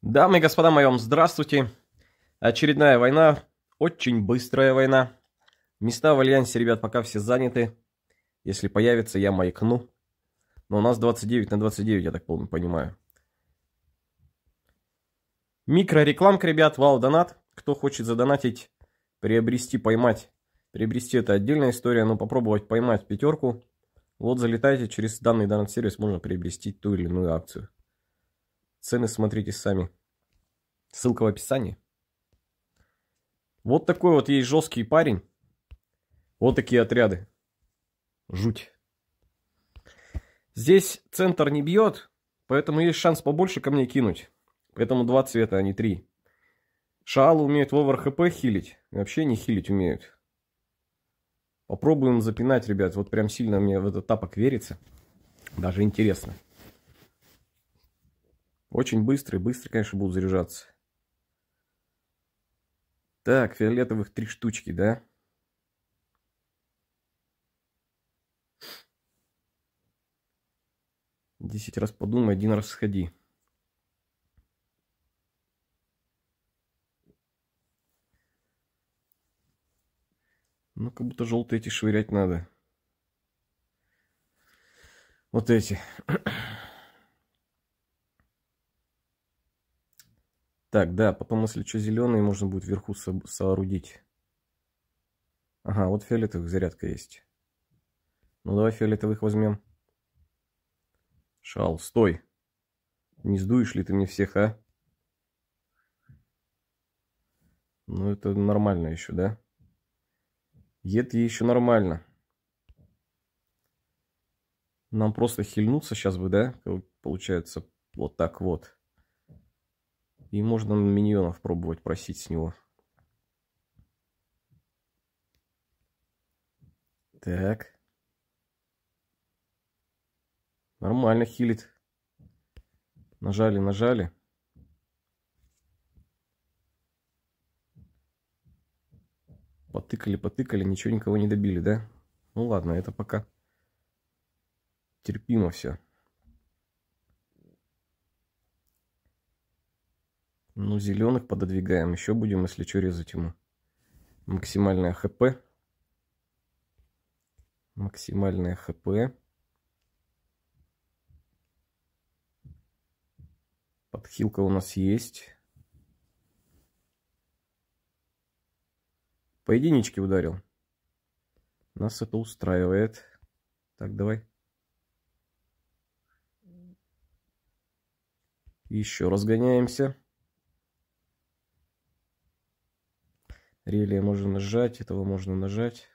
Дамы и господа, моем здравствуйте. Очередная война, очень быстрая война. Места в Альянсе, ребят, пока все заняты. Если появится, я маякну. Но у нас 29 на 29, я так понимаю. Микрорекламка, ребят, вау, донат. Кто хочет задонатить, приобрести, поймать. Приобрести это отдельная история, но попробовать поймать пятерку. Вот залетайте, через данный донат-сервис можно приобрести ту или иную акцию. Цены смотрите сами. Ссылка в описании. Вот такой вот есть жесткий парень. Вот такие отряды. Жуть. Здесь центр не бьет, поэтому есть шанс побольше ко мне кинуть. Поэтому два цвета, а не три. Шаалы умеют в овер хилить. Вообще не хилить умеют. Попробуем запинать, ребят. Вот прям сильно мне в этот тапок верится. Даже интересно. Очень быстро и быстро, конечно, будут заряжаться. Так, фиолетовых три штучки, да? Десять раз подумай, один раз сходи. Ну, как будто желтые эти швырять надо. Вот эти. Так, да, потом, если что, зеленые можно будет вверху со- соорудить. Ага, вот фиолетовых зарядка есть. Ну, давай фиолетовых возьмем. Шал, стой. Не сдуешь ли ты мне всех, а? Ну, это нормально еще, да? Ед еще нормально. Нам просто хильнуться сейчас бы, да? Получается, вот так вот. И можно миньонов пробовать просить с него. Так. Нормально хилит. Нажали, нажали. Потыкали, потыкали, ничего никого не добили, да? Ну ладно, это пока терпимо все. Ну, зеленых пододвигаем. Еще будем, если что, резать ему. Максимальное ХП. Максимальное ХП. Подхилка у нас есть. По единичке ударил. Нас это устраивает. Так, давай. Еще разгоняемся. Релия можно нажать, этого можно нажать.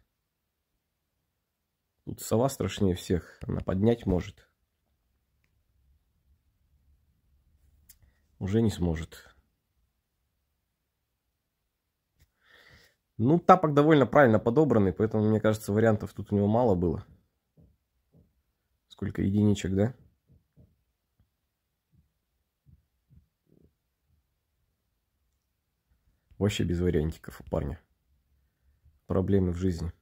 Тут сова страшнее всех, она поднять может. Уже не сможет. Ну, тапок довольно правильно подобранный, поэтому, мне кажется, вариантов тут у него мало было. Сколько единичек, да? Вообще без вариантиков у парня. Проблемы в жизни.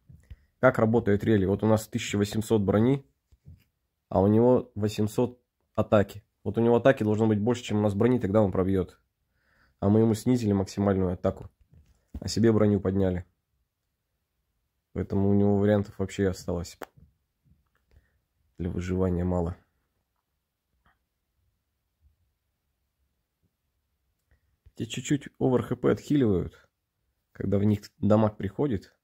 Как работает рели? Вот у нас 1800 брони, а у него 800 атаки. Вот у него атаки должно быть больше, чем у нас брони, тогда он пробьет. А мы ему снизили максимальную атаку. А себе броню подняли. Поэтому у него вариантов вообще осталось. Для выживания мало. Те чуть-чуть овер хп отхиливают, когда в них дамаг приходит.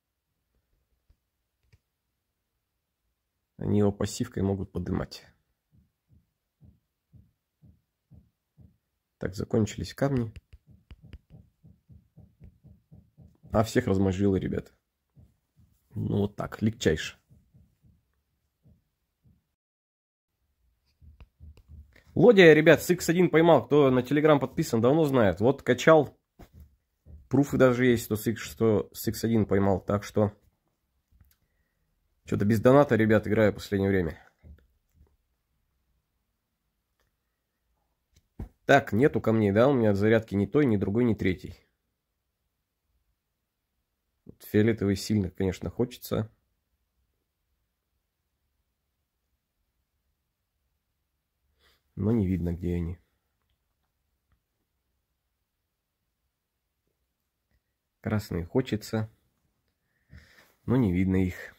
Они его пассивкой могут подымать. Так, закончились камни. А всех размозжило, ребята. Ну вот так, легчайше. Лодя, ребят, с X1 поймал. Кто на Telegram подписан, давно знает. Вот качал. Пруфы даже есть, что с, X, что с X1 поймал. Так что... Что-то без доната, ребят, играю в последнее время. Так, нету камней, да? У меня от зарядки ни той, ни другой, ни третий. Фиолетовый сильно, конечно, хочется. но не видно, где они. Красные хочется, но не видно их.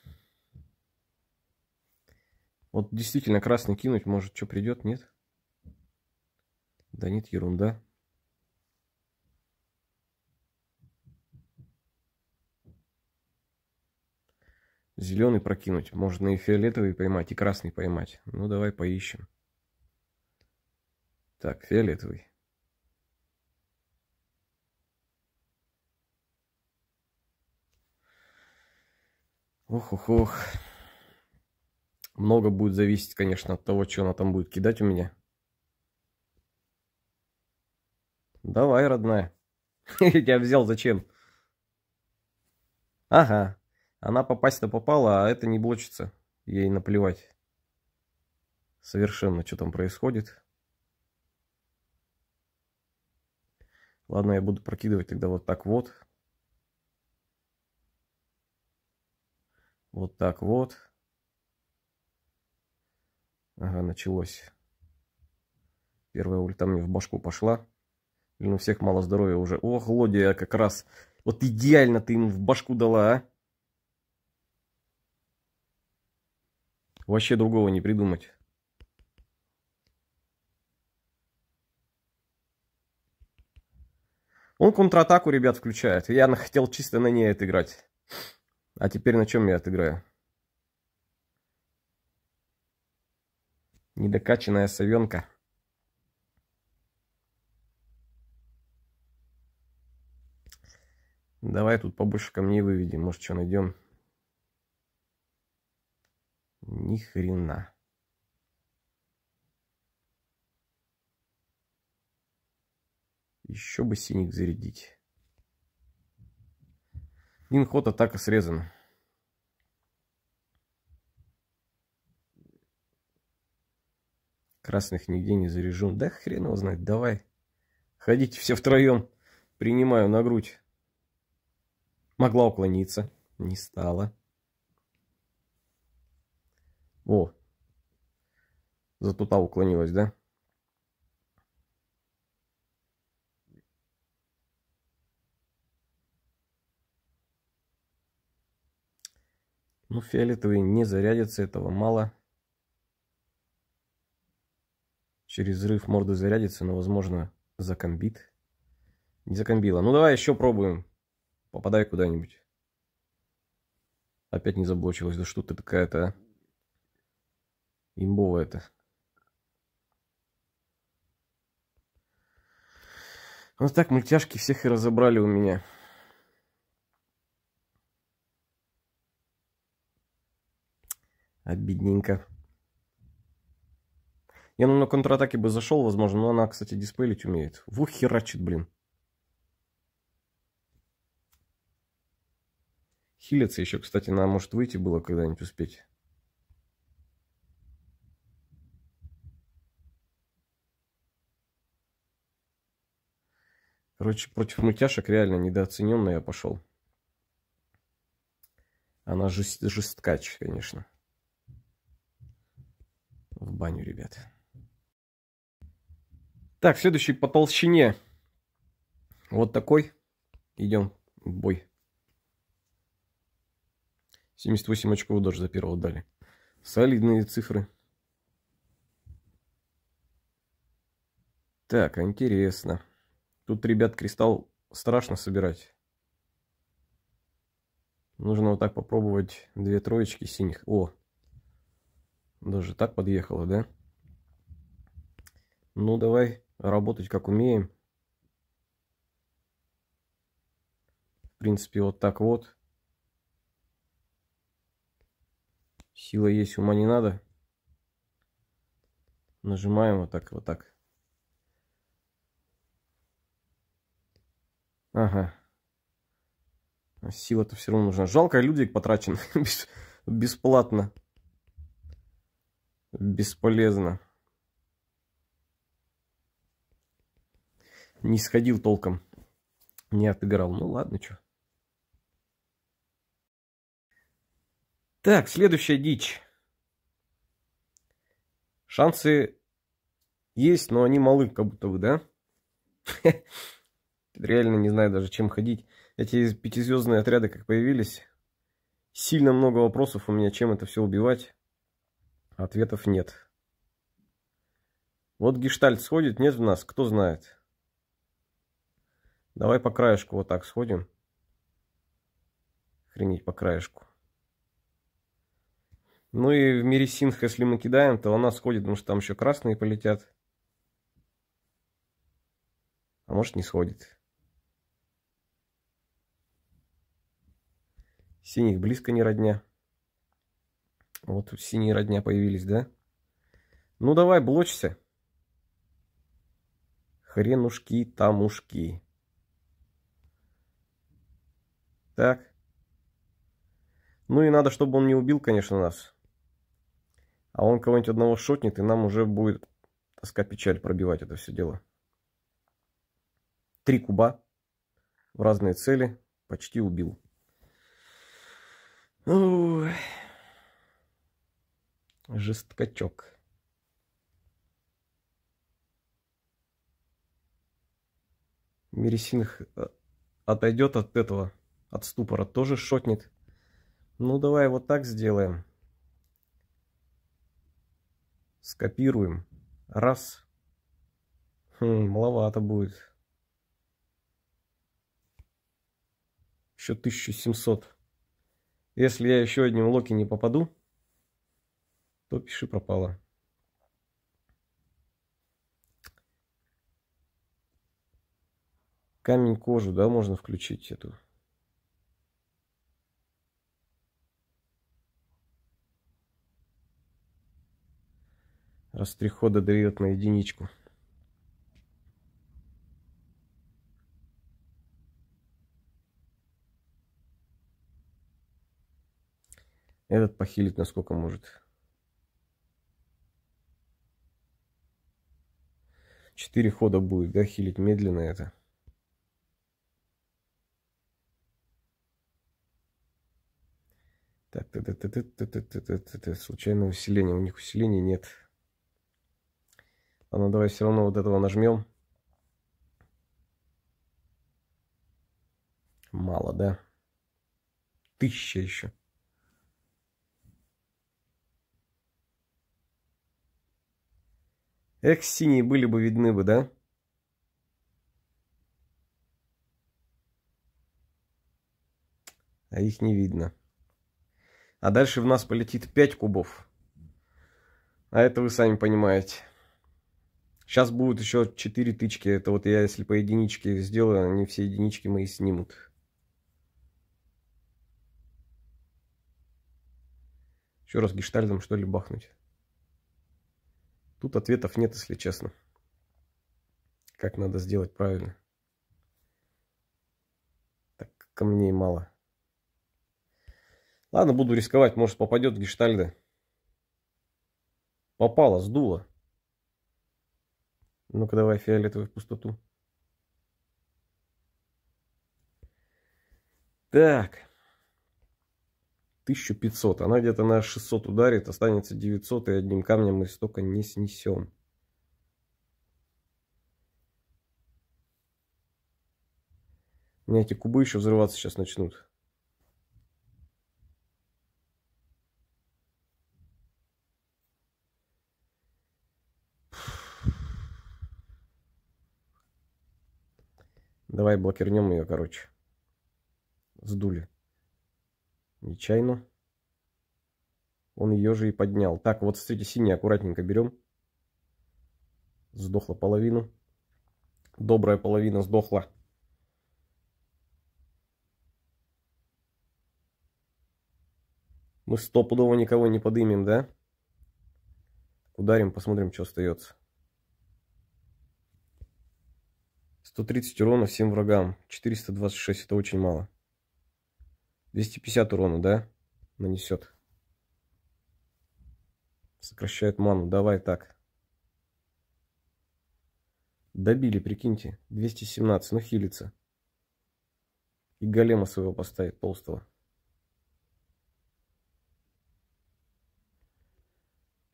Вот действительно красный кинуть, может, что придет, нет? Да нет, ерунда. Зеленый прокинуть, можно и фиолетовый поймать, и красный поймать. Ну, давай поищем. Так, фиолетовый. Ох-ох-ох. Много будет зависеть, конечно, от того, что она там будет кидать у меня. Давай, родная. Я тебя взял зачем? Ага. Она попасть-то попала, а это не блочится. Ей наплевать. Совершенно, что там происходит. Ладно, я буду прокидывать тогда вот так вот. Вот так вот. Ага, началось. Первая ульта мне в башку пошла. Блин, у всех мало здоровья уже. Ох, Лодия как раз. Вот идеально ты им в башку дала, а. Вообще другого не придумать. контратаку, ребят, включает. Я хотел чисто на ней отыграть. А теперь на чем я отыграю? Недокачанная совенка. Давай тут побольше камней выведем. Может, что найдем? Ни хрена. Еще бы синик зарядить. Один ход атака срезана. Красных нигде не заряжен. Да хрен его знает, давай. Ходите все втроем. Принимаю на грудь. Могла уклониться. Не стала. О. Зато та уклонилась, да? Ну, фиолетовый не зарядится, этого мало. Через взрыв морда зарядится, но, возможно, закомбит. Не закомбила. Ну, давай еще пробуем. Попадай куда-нибудь. Опять не заблочилась. Да что ты такая-то, а? Имбовая это. Вот так мультяшки всех и разобрали у меня. Обидненько. Я ну, на контратаке бы зашел, возможно, но она, кстати, диспелить умеет. Вух херачит, блин. Хилиться еще, кстати, она может выйти было когда-нибудь успеть. Короче, против мультяшек реально недооцененно я пошел. Она жест, жесткач, конечно в баню, ребят. Так, следующий по толщине. Вот такой. Идем в бой. 78 очков даже за первого дали. Солидные цифры. Так, интересно. Тут, ребят, кристалл страшно собирать. Нужно вот так попробовать две троечки синих. О, даже так подъехала, да? Ну, давай работать как умеем. В принципе, вот так вот. Сила есть, ума не надо. Нажимаем вот так, вот так. Ага. Сила-то все равно нужна. Жалко, люди потрачены бесплатно бесполезно. Не сходил толком. Не отыграл. Ну ладно, что. Так, следующая дичь. Шансы есть, но они малы, как будто бы, да? Реально не знаю даже, чем ходить. Эти пятизвездные отряды, как появились, сильно много вопросов у меня, чем это все убивать. Ответов нет. Вот гештальт сходит, нет в нас, кто знает. Давай по краешку вот так сходим. Хренить по краешку. Ну и в мире синх, если мы кидаем, то она сходит, потому что там еще красные полетят. А может не сходит. Синих близко не родня. Вот синие родня появились, да? Ну давай, блочься. Хренушки, тамушки. Так. Ну и надо, чтобы он не убил, конечно, нас. А он кого-нибудь одного шотнет, и нам уже будет тоска печаль пробивать это все дело. Три куба в разные цели почти убил. Ой жесткачок. Мересиных э, отойдет от этого, от ступора, тоже шотнет. Ну, давай вот так сделаем. Скопируем. Раз. Хм, маловато будет. Еще 1700. Если я еще одним локи не попаду, то пиши пропало. Камень кожу, да, можно включить эту. Раз три хода дает на единичку. Этот похилит насколько может. Четыре хода будет, да, хилить медленно это. Так, та -та -та -та -та -та -та -та -та случайное усиление. У них усиления нет. Ладно, ну, давай все равно вот этого нажмем. Мало, да? Тысяча еще. Эх, синие были бы видны бы, да? А их не видно. А дальше в нас полетит 5 кубов. А это вы сами понимаете. Сейчас будут еще 4 тычки. Это вот я, если по единичке сделаю, они все единички мои снимут. Еще раз гештальдом что ли бахнуть. Тут ответов нет, если честно. Как надо сделать правильно. Так, камней мало. Ладно, буду рисковать, может попадет гештальда. Попало, сдуло. Ну-ка давай фиолетовый в пустоту. Так. 1500. Она где-то на 600 ударит, останется 900, и одним камнем мы столько не снесем. У меня эти кубы еще взрываться сейчас начнут. Давай блокирнем ее, короче. Сдули. Нечаянно. Он ее же и поднял. Так, вот, смотрите, синий аккуратненько берем. Сдохла половину. Добрая половина сдохла. Мы стопудово никого не подымем, да? Ударим, посмотрим, что остается. 130 урона всем врагам. 426 это очень мало. 250 урона, да? Нанесет. Сокращает ману. Давай так. Добили, прикиньте. 217. Ну, хилится. И голема своего поставит, толстого.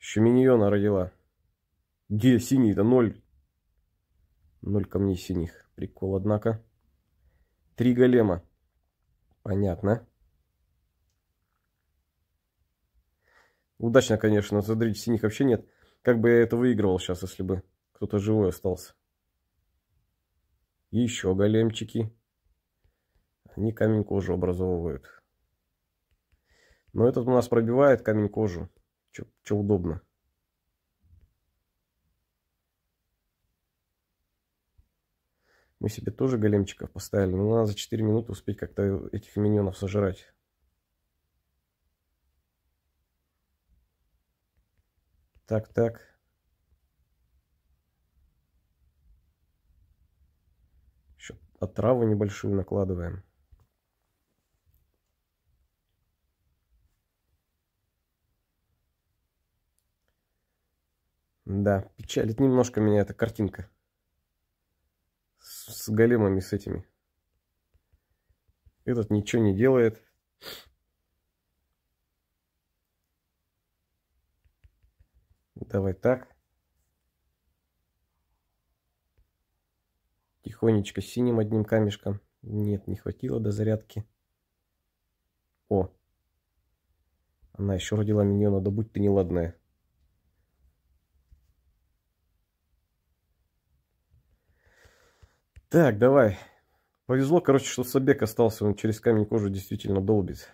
Еще миньона родила. Где синий-то? Ноль. Ноль камней синих. Прикол, однако. Три голема. Понятно. Удачно, конечно, задрить синих вообще нет. Как бы я это выигрывал сейчас, если бы кто-то живой остался. И еще големчики. Они камень кожу образовывают. Но этот у нас пробивает камень кожу. Что удобно. Мы себе тоже големчиков поставили, но надо за 4 минуты успеть как-то этих миньонов сожрать. Так, так. Еще отраву небольшую накладываем. Да, печалит немножко меня эта картинка с големами с этими. Этот ничего не делает. Давай так. Тихонечко синим одним камешком. Нет, не хватило до зарядки. О! Она еще родила миньона, да будь ты неладная. Так, давай. Повезло, короче, что Собек остался. Он через камень кожу действительно долбит.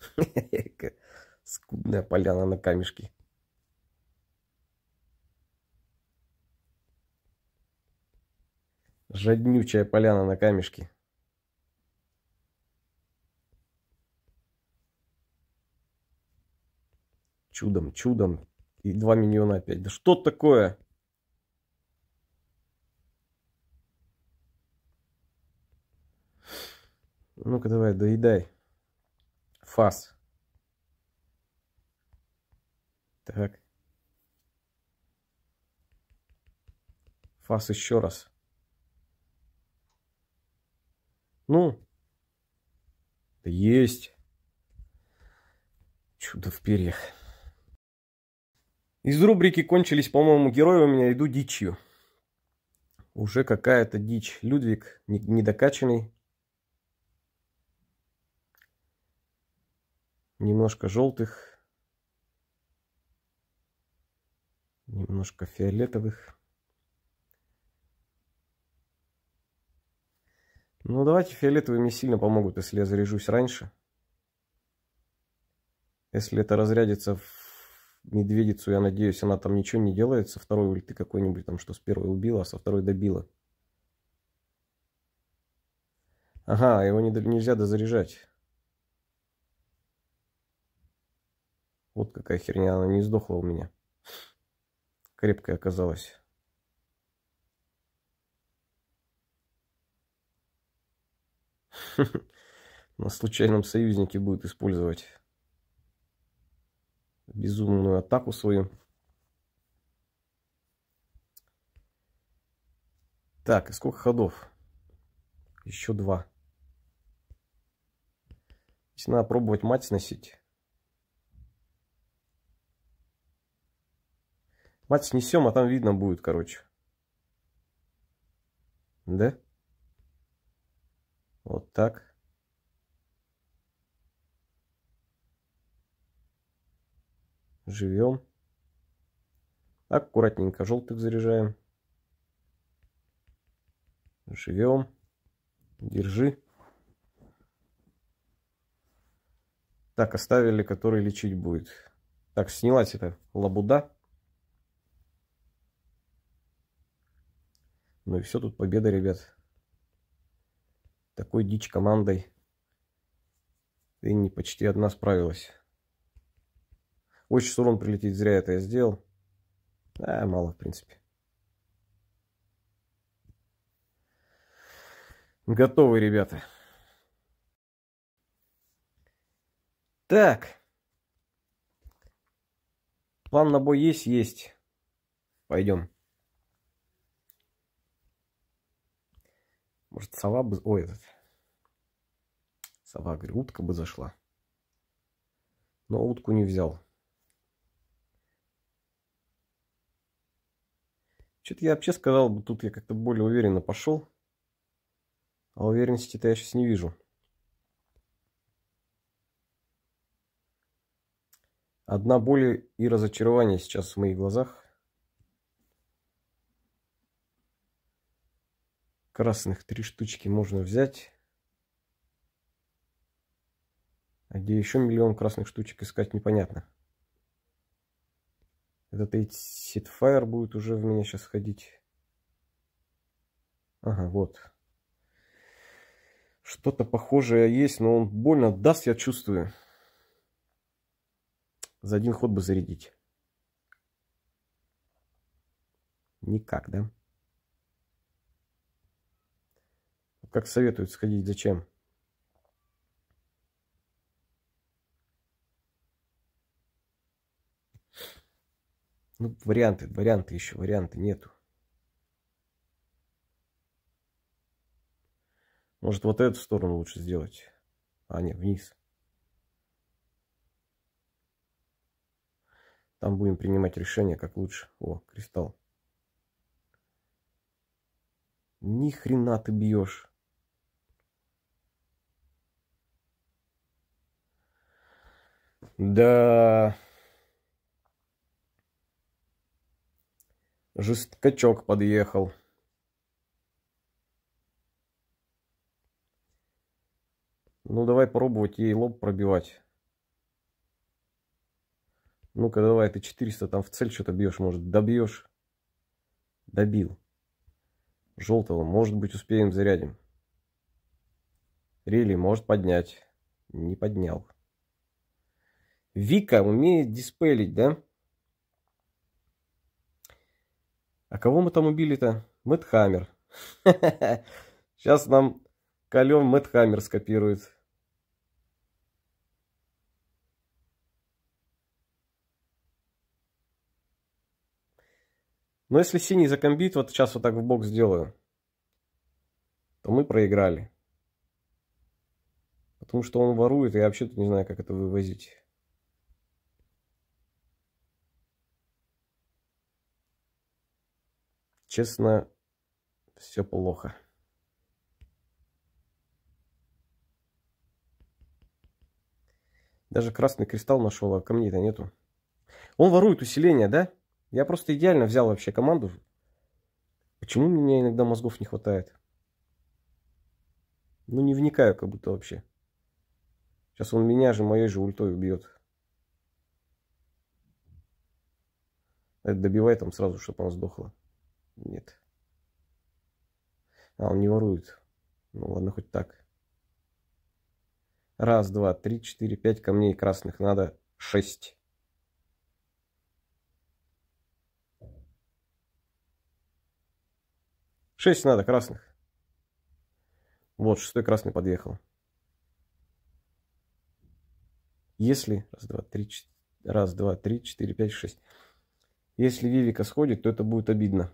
Скудная поляна на камешке. Жаднючая поляна на камешке. Чудом, чудом, и 2 миллиона опять. Да что такое? Ну-ка давай, доедай. Фас. Так. Фас еще раз. Ну. Да есть. Чудо в перьях. Из рубрики кончились, по-моему, герои у меня, иду дичью. Уже какая-то дичь. Людвиг недокачанный. Немножко желтых. Немножко фиолетовых. Ну, давайте фиолетовые мне сильно помогут, если я заряжусь раньше. Если это разрядится в медведицу, я надеюсь, она там ничего не делает со второй ульты какой-нибудь, там что с первой убила, а со второй добила. Ага, его не, нельзя дозаряжать. Вот какая херня, она не сдохла у меня. Крепкая оказалась. На случайном союзнике будет использовать безумную атаку свою. Так, и сколько ходов? Еще два. Здесь надо пробовать мать сносить. Мать снесем, а там видно будет, короче. Да? Вот так. Живем. Аккуратненько желтых заряжаем. Живем. Держи. Так, оставили, который лечить будет. Так, снялась эта лабуда. Ну и все, тут победа, ребят. Такой дичь командой. Ты не почти одна справилась. 8 часов урон прилететь зря это я сделал. А, мало, в принципе. Готовы, ребята. Так. План на бой есть? Есть. Пойдем. Может, сова бы... Ой, этот... Сова, говорю, утка бы зашла. Но утку не взял. Что-то я вообще сказал бы, тут я как-то более уверенно пошел. А уверенности-то я сейчас не вижу. Одна боль и разочарование сейчас в моих глазах. Красных три штучки можно взять. А где еще миллион красных штучек искать, непонятно. Этот Ситфайр будет уже в меня сейчас ходить. Ага, вот. Что-то похожее есть, но он больно даст, я чувствую. За один ход бы зарядить. Никак, да? Как советуют сходить, зачем? Ну, варианты, варианты еще, варианты нету. Может, вот эту сторону лучше сделать. А, нет, вниз. Там будем принимать решение, как лучше. О, кристалл. Ни хрена ты бьешь. Да. Жесткачок подъехал. Ну, давай пробовать ей лоб пробивать. Ну-ка, давай, ты 400 там в цель что-то бьешь, может, добьешь? Добил. Желтого, может быть, успеем зарядим. Рели может поднять. Не поднял. Вика умеет диспелить, да? А кого мы там убили-то? Мэтхаммер. Сейчас нам Колем Мэтхаммер скопирует. Но если синий закомбит, вот сейчас вот так в бок сделаю, то мы проиграли. Потому что он ворует, и я вообще-то не знаю, как это вывозить. честно, все плохо. Даже красный кристалл нашел, а камней-то нету. Он ворует усиление, да? Я просто идеально взял вообще команду. Почему мне иногда мозгов не хватает? Ну, не вникаю как будто вообще. Сейчас он меня же моей же ультой убьет. Это добивай там сразу, чтобы она сдохла. Нет. А, он не ворует. Ну ладно, хоть так. Раз, два, три, четыре, пять камней красных надо. Шесть. Шесть надо красных. Вот, шестой красный подъехал. Если... Раз, два, три, четыре. Раз, два, три, четыре, пять, шесть. Если Вивика сходит, то это будет обидно.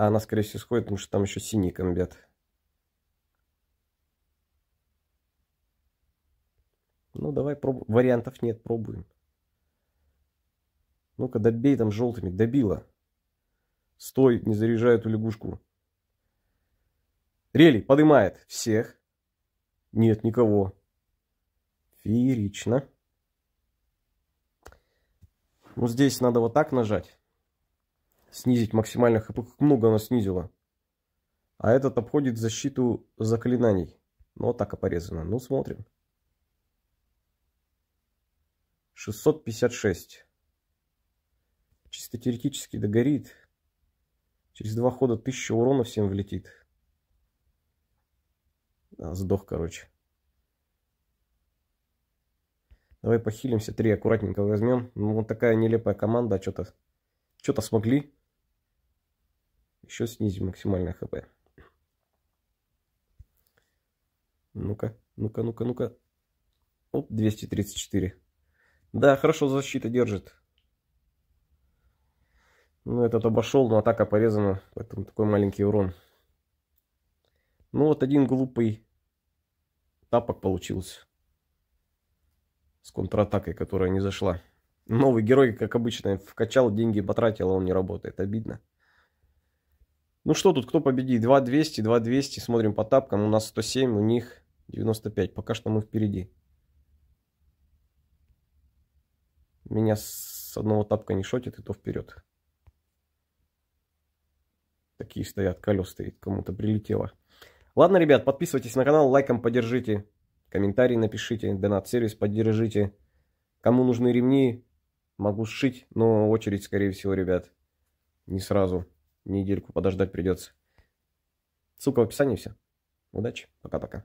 А она, скорее всего, сходит, потому что там еще синий комбет. Ну, давай пробуем. Вариантов нет, пробуем. Ну-ка, добей там желтыми. Добила. Стой, не заряжай эту лягушку. Рели поднимает всех. Нет никого. Феерично. Ну, здесь надо вот так нажать снизить максимально хп. Много она снизила. А этот обходит защиту заклинаний. Но ну, атака порезана. Ну, смотрим. 656. Чисто теоретически догорит. Через два хода 1000 урона всем влетит. А, сдох, короче. Давай похилимся. Три аккуратненько возьмем. Ну, вот такая нелепая команда. А что-то что-то смогли. Еще снизим максимальное хп. Ну-ка, ну-ка, ну-ка, ну-ка. Оп, 234. Да, хорошо защита держит. Ну, этот обошел, но атака порезана, поэтому такой маленький урон. Ну, вот один глупый тапок получился. С контратакой, которая не зашла. Новый герой, как обычно, вкачал деньги, потратил, а он не работает. Обидно. Ну что тут, кто победит? 2200, 2200, смотрим по тапкам. У нас 107, у них 95. Пока что мы впереди. Меня с одного тапка не шотит, и то вперед. Такие стоят, колес стоит, кому-то прилетело. Ладно, ребят, подписывайтесь на канал, лайком поддержите, комментарий напишите, донат-сервис поддержите. Кому нужны ремни, могу сшить, но очередь, скорее всего, ребят, не сразу недельку подождать придется. Ссылка в описании, все. Удачи, пока-пока.